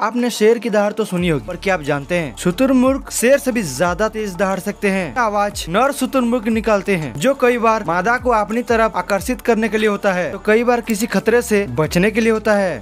आपने शेर की दहाड़ तो सुनी होगी पर क्या आप जानते हैं शुतुरमुर्ग शेर से भी ज्यादा तेज दहाड़ सकते हैं आवाज नर शुतुरमुर्ग निकालते हैं जो कई बार मादा को अपनी तरफ आकर्षित करने के लिए होता है तो कई बार किसी खतरे से बचने के लिए होता है